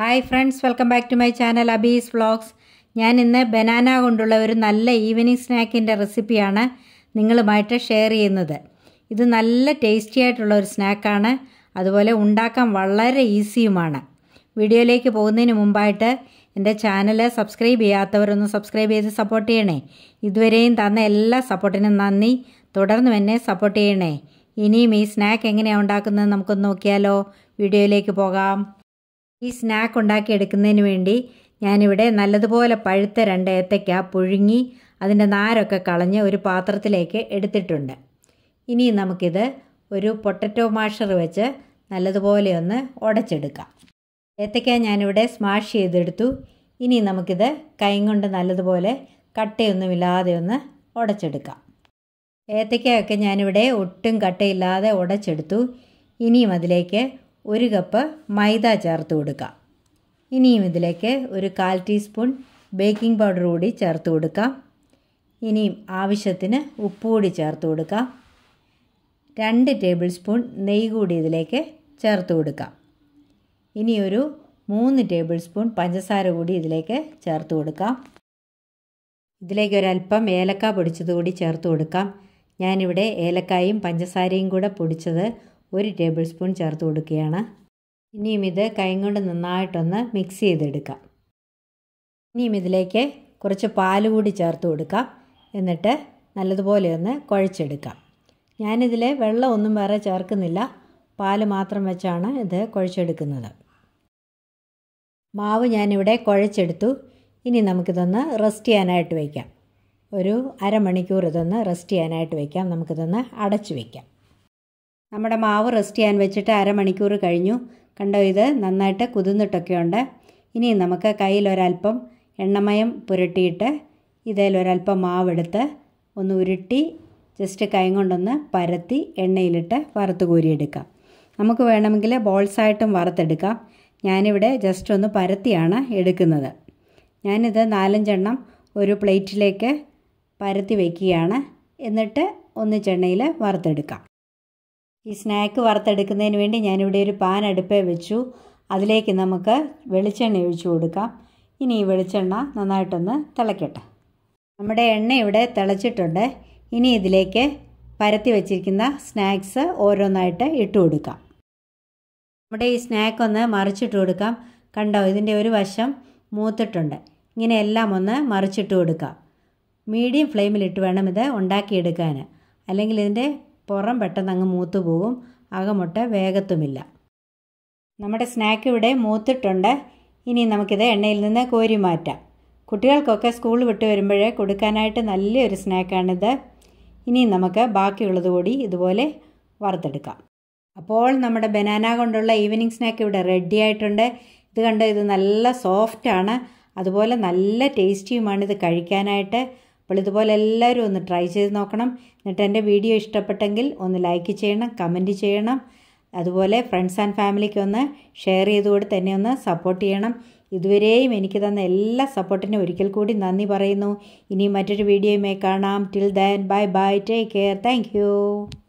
hi friends welcome back to my channel Abi's vlogs ഞാൻ ഇന്ന് banana കൊണ്ടുള്ള ഒരു നല്ല ഈവനിങ് സ്നാക്കിൻ്റെ റെസിപ്പിയാണ് നിങ്ങളുമായിട്ട് ഷെയർ ചെയ്യുന്നത് ഇത് നല്ല ടേസ്റ്റി ആയിട്ടുള്ള ഒരു സ്നാക്കാണ് അതുപോലെ ഉണ്ടാക്കാൻ വളരെ ഈസിയുമാണ് വീഡിയോയിലേക്ക് പോകുന്നതിന് മുമ്പായിട്ട് എൻ്റെ ചാനൽ സബ്സ്ക്രൈബ് ചെയ്യാത്തവരൊന്ന് സബ്സ്ക്രൈബ് ചെയ്ത് സപ്പോർട്ട് ചെയ്യണേ ഇതുവരെയും തന്ന എല്ലാ സപ്പോർട്ടിനും നന്ദി തുടർന്നും എന്നെ സപ്പോർട്ട് ചെയ്യണേ ഇനിയും ഈ സ്നാക്ക് എങ്ങനെയാണ് ഉണ്ടാക്കുന്നത് നമുക്കൊന്ന് നോക്കിയാലോ വീഡിയോയിലേക്ക് പോകാം ഈ സ്നാക്ക് ഉണ്ടാക്കിയെടുക്കുന്നതിന് വേണ്ടി ഞാനിവിടെ നല്ലതുപോലെ പഴുത്ത രണ്ട് ഏത്തയ്ക്ക പുഴുങ്ങി അതിൻ്റെ നാരൊക്കെ കളഞ്ഞ് ഒരു പാത്രത്തിലേക്ക് എടുത്തിട്ടുണ്ട് ഇനി നമുക്കിത് ഒരു പൊട്ടറ്റോ മാഷർ വെച്ച് നല്ലതുപോലെ ഒന്ന് ഉടച്ചെടുക്കാം ഏത്തയ്ക്ക ഞാനിവിടെ സ്മാഷ് ചെയ്തെടുത്തു ഇനി നമുക്കിത് കൈ കൊണ്ട് നല്ലതുപോലെ കട്ടയൊന്നുമില്ലാതെ ഒന്ന് ഉടച്ചെടുക്കാം ഏത്തയ്ക്കയൊക്കെ ഞാനിവിടെ ഒട്ടും കട്ടയില്ലാതെ ഉടച്ചെടുത്തു ഇനിയും അതിലേക്ക് ഒരു കപ്പ് മൈദ ചേർത്ത് കൊടുക്കാം ഇനിയും ഇതിലേക്ക് ഒരു കാൽ ടീസ്പൂൺ ബേക്കിംഗ് പൗഡർ കൂടി ചേർത്ത് കൊടുക്കാം ഇനിയും ആവശ്യത്തിന് ഉപ്പ് കൂടി ചേർത്ത് കൊടുക്കാം രണ്ട് ടേബിൾ സ്പൂൺ നെയ്യ് കൂടി ഇതിലേക്ക് ചേർത്ത് കൊടുക്കാം ഇനിയൊരു മൂന്ന് ടേബിൾ സ്പൂൺ പഞ്ചസാര കൂടി ഇതിലേക്ക് ചേർത്ത് കൊടുക്കാം ഇതിലേക്ക് ഒരല്പം ഏലക്ക പൊടിച്ചത് കൂടി ചേർത്ത് കൊടുക്കാം ഞാനിവിടെ ഏലക്കായും പഞ്ചസാരയും കൂടെ പൊടിച്ചത് ഒരു ടേബിൾ സ്പൂൺ ചേർത്ത് കൊടുക്കുകയാണ് ഇനിയും ഇത് കൈയും കൊണ്ട് നന്നായിട്ടൊന്ന് മിക്സ് ചെയ്തെടുക്കാം ഇനിയും ഇതിലേക്ക് കുറച്ച് പാൽ കൂടി ചേർത്ത് കൊടുക്കാം എന്നിട്ട് നല്ലതുപോലെ ഒന്ന് കുഴച്ചെടുക്കാം ഞാനിതിൽ ഒന്നും വേറെ ചേർക്കുന്നില്ല പാൽ മാത്രം വെച്ചാണ് ഇത് കുഴച്ചെടുക്കുന്നത് മാവ് ഞാനിവിടെ കുഴച്ചെടുത്തു ഇനി നമുക്കിതൊന്ന് റെസ്റ്റ് ചെയ്യാനായിട്ട് വയ്ക്കാം ഒരു അരമണിക്കൂർ ഇതൊന്ന് റെസ്റ്റ് ചെയ്യാനായിട്ട് വയ്ക്കാം നമുക്കിതൊന്ന് അടച്ചു വയ്ക്കാം നമ്മുടെ മാവ് റെസ്റ്റ് ചെയ്യാൻ വെച്ചിട്ട് അരമണിക്കൂർ കഴിഞ്ഞു കണ്ടോ ഇത് നന്നായിട്ട് കുതിർന്നിട്ടൊക്കെയുണ്ട് ഇനി നമുക്ക് കയ്യിലൊരല്പം എണ്ണമയം പുരട്ടിയിട്ട് മാവ് മാവെടുത്ത് ഒന്ന് ഉരുട്ടി ജസ്റ്റ് കൈ കൊണ്ടൊന്ന് പരത്തി എണ്ണയിലിട്ട് വറുത്ത് കോരിയെടുക്കാം നമുക്ക് വേണമെങ്കിൽ ബോൾസായിട്ടും വറുത്തെടുക്കാം ഞാനിവിടെ ജസ്റ്റ് ഒന്ന് പരത്തിയാണ് എടുക്കുന്നത് ഞാനിത് നാലഞ്ചെണ്ണം ഒരു പ്ലേറ്റിലേക്ക് പരത്തി വയ്ക്കുകയാണ് എന്നിട്ട് ഒന്ന് ചെണ്ണയിൽ വറുത്തെടുക്കാം ഈ സ്നാക്ക് വറുത്തെടുക്കുന്നതിന് വേണ്ടി ഞാനിവിടെ ഒരു പാൻ അടുപ്പേ വെച്ചു അതിലേക്ക് നമുക്ക് വെളിച്ചെണ്ണ ഒഴിച്ചു കൊടുക്കാം ഇനി ഈ വെളിച്ചെണ്ണ നന്നായിട്ടൊന്ന് തിളയ്ക്കട്ടെ നമ്മുടെ എണ്ണ ഇവിടെ തിളച്ചിട്ടുണ്ട് ഇനി ഇതിലേക്ക് പരത്തി വച്ചിരിക്കുന്ന സ്നാക്സ് ഓരോന്നായിട്ട് ഇട്ട് കൊടുക്കാം നമ്മുടെ ഈ സ്നാക്ക് ഒന്ന് മറിച്ചിട്ട് കൊടുക്കാം കണ്ടോ ഇതിൻ്റെ ഒരു വശം മൂത്തിട്ടുണ്ട് ഇങ്ങനെ എല്ലാം ഒന്ന് മറിച്ചിട്ട് കൊടുക്കാം മീഡിയം ഫ്ലെയിമിലിട്ട് വേണം ഇത് ഉണ്ടാക്കിയെടുക്കാൻ അല്ലെങ്കിൽ ഇതിൻ്റെ പുറം പെട്ടെന്ന് അങ്ങ് മൂത്തു പോകും അകമുട്ട വേഗത്തുമില്ല നമ്മുടെ സ്നാക്ക് ഇവിടെ മൂത്തിട്ടുണ്ട് ഇനി നമുക്കിത് എണ്ണയിൽ നിന്ന് കോരി മാറ്റാം കുട്ടികൾക്കൊക്കെ സ്കൂൾ വിട്ട് വരുമ്പോഴേ കൊടുക്കാനായിട്ട് നല്ലൊരു സ്നാക്കാണിത് ഇനി നമുക്ക് ബാക്കിയുള്ളത് കൂടി ഇതുപോലെ വറുത്തെടുക്കാം അപ്പോൾ നമ്മുടെ ബനാന കൊണ്ടുള്ള ഈവനിങ് സ്നാക്ക് ഇവിടെ റെഡി ആയിട്ടുണ്ട് ഇത് കണ്ടോ ഇത് നല്ല സോഫ്റ്റാണ് അതുപോലെ നല്ല ടേസ്റ്റിയുമാണ് ഇത് കഴിക്കാനായിട്ട് അപ്പോൾ ഇതുപോലെ എല്ലാവരും ഒന്ന് ട്രൈ ചെയ്ത് നോക്കണം എന്നിട്ട് എൻ്റെ വീഡിയോ ഇഷ്ടപ്പെട്ടെങ്കിൽ ഒന്ന് ലൈക്ക് ചെയ്യണം കമൻറ്റ് ചെയ്യണം അതുപോലെ ഫ്രണ്ട്സ് ആൻഡ് ഫാമിലിക്ക് ഒന്ന് ഷെയർ ചെയ്ത് കൊടുത്ത് എന്നെ ഒന്ന് സപ്പോർട്ട് ചെയ്യണം ഇതുവരെയും എനിക്ക് തന്ന എല്ലാ സപ്പോർട്ടിനും ഒരിക്കൽ കൂടി നന്ദി പറയുന്നു ഇനി മറ്റൊരു വീഡിയോയുമായി കാണാം till then bye bye take care thank